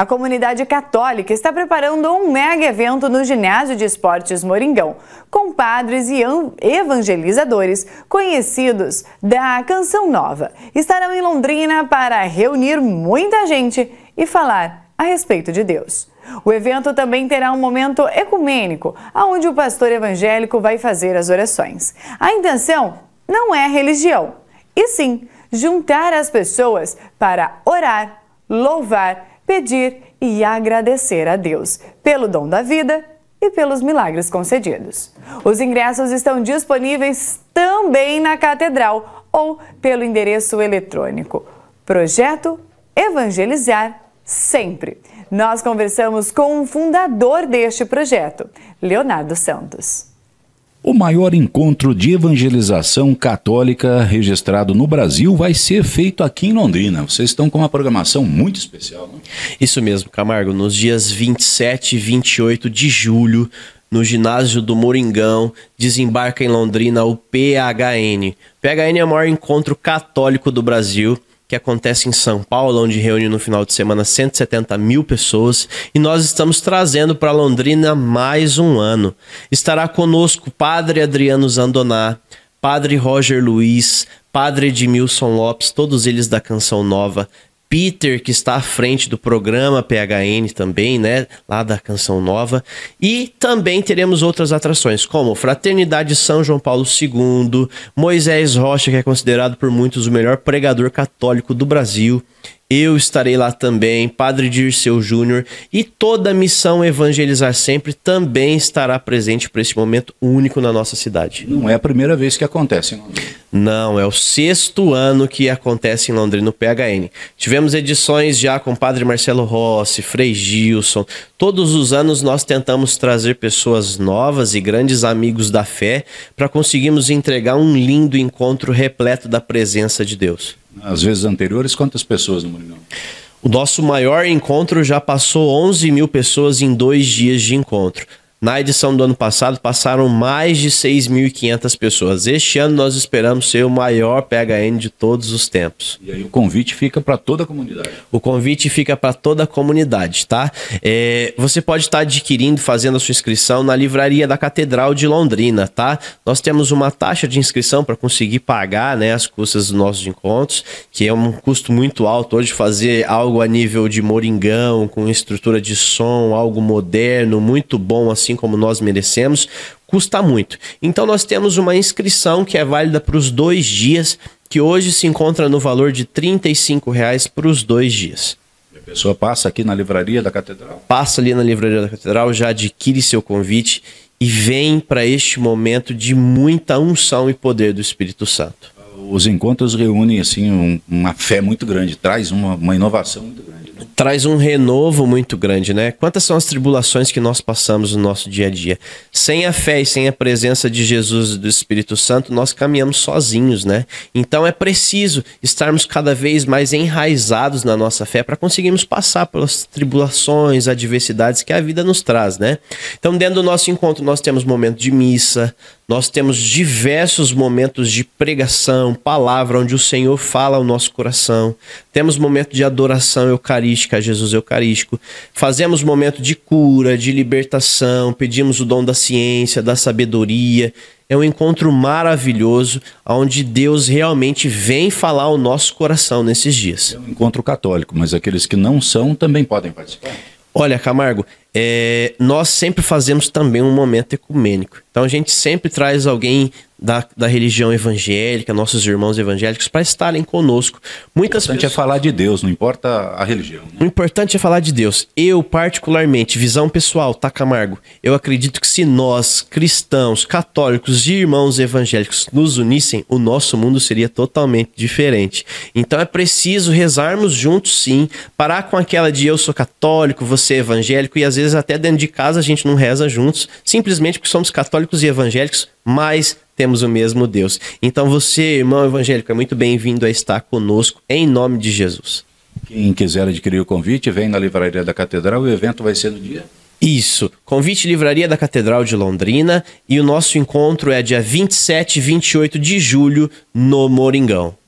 A comunidade católica está preparando um mega evento no Ginásio de Esportes Moringão, com padres e evangelizadores conhecidos da Canção Nova. Estarão em Londrina para reunir muita gente e falar a respeito de Deus. O evento também terá um momento ecumênico, onde o pastor evangélico vai fazer as orações. A intenção não é religião, e sim juntar as pessoas para orar, louvar pedir e agradecer a Deus pelo dom da vida e pelos milagres concedidos. Os ingressos estão disponíveis também na Catedral ou pelo endereço eletrônico Projeto Evangelizar Sempre. Nós conversamos com o fundador deste projeto, Leonardo Santos. O maior encontro de evangelização católica registrado no Brasil vai ser feito aqui em Londrina. Vocês estão com uma programação muito especial, né? Isso mesmo, Camargo. Nos dias 27 e 28 de julho, no ginásio do Moringão, desembarca em Londrina o PHN. PHN é o maior encontro católico do Brasil que acontece em São Paulo, onde reúne no final de semana 170 mil pessoas, e nós estamos trazendo para Londrina mais um ano. Estará conosco Padre Adriano Zandoná, Padre Roger Luiz, Padre Edmilson Lopes, todos eles da Canção Nova, Peter, que está à frente do programa PHN também, né? Lá da Canção Nova. E também teremos outras atrações, como Fraternidade São João Paulo II, Moisés Rocha, que é considerado por muitos o melhor pregador católico do Brasil, eu estarei lá também, Padre Dirceu Júnior e toda a missão Evangelizar Sempre também estará presente para esse momento único na nossa cidade. Não é a primeira vez que acontece. Não. Não, é o sexto ano que acontece em Londrina no PHN. Tivemos edições já com Padre Marcelo Rossi, Frei Gilson. Todos os anos nós tentamos trazer pessoas novas e grandes amigos da fé para conseguirmos entregar um lindo encontro repleto da presença de Deus nas vezes anteriores, quantas pessoas no Maringá? O nosso maior encontro já passou 11 mil pessoas em dois dias de encontro. Na edição do ano passado, passaram mais de 6.500 pessoas. Este ano, nós esperamos ser o maior PHN de todos os tempos. E aí, o convite fica para toda a comunidade. O convite fica para toda a comunidade, tá? É, você pode estar tá adquirindo, fazendo a sua inscrição na livraria da Catedral de Londrina, tá? Nós temos uma taxa de inscrição para conseguir pagar né, as custas dos nossos encontros, que é um custo muito alto hoje fazer algo a nível de Moringão, com estrutura de som, algo moderno, muito bom assim assim como nós merecemos, custa muito. Então nós temos uma inscrição que é válida para os dois dias, que hoje se encontra no valor de R$ reais para os dois dias. a pessoa passa aqui na livraria da catedral? Passa ali na livraria da catedral, já adquire seu convite e vem para este momento de muita unção e poder do Espírito Santo. Os encontros reúnem assim um, uma fé muito grande, traz uma, uma inovação muito grande traz um renovo muito grande, né? Quantas são as tribulações que nós passamos no nosso dia a dia? Sem a fé e sem a presença de Jesus e do Espírito Santo, nós caminhamos sozinhos, né? Então é preciso estarmos cada vez mais enraizados na nossa fé para conseguirmos passar pelas tribulações, adversidades que a vida nos traz, né? Então, dentro do nosso encontro, nós temos momento de missa, nós temos diversos momentos de pregação, palavra, onde o Senhor fala ao nosso coração. Temos momento de adoração eucarística a Jesus Eucarístico. Fazemos momento de cura, de libertação, pedimos o dom da ciência, da sabedoria. É um encontro maravilhoso, onde Deus realmente vem falar ao nosso coração nesses dias. É um encontro católico, mas aqueles que não são também podem participar. Olha, Camargo, é, nós sempre fazemos também um momento ecumênico. Então a gente sempre traz alguém da, da religião evangélica, nossos irmãos evangélicos, para estarem conosco. Muitas o importante pessoas... é falar de Deus, não importa a religião. Né? O importante é falar de Deus. Eu, particularmente, visão pessoal, tá, Camargo? Eu acredito que se nós, cristãos, católicos e irmãos evangélicos, nos unissem, o nosso mundo seria totalmente diferente. Então é preciso rezarmos juntos, sim, parar com aquela de eu sou católico, você é evangélico e às vezes até dentro de casa a gente não reza juntos, simplesmente porque somos católicos e evangélicos, mas temos o mesmo Deus. Então você, irmão evangélico, é muito bem-vindo a estar conosco em nome de Jesus. Quem quiser adquirir o convite, vem na Livraria da Catedral, o evento vai ser no dia isso. Convite Livraria da Catedral de Londrina e o nosso encontro é dia 27 e 28 de julho no Moringão.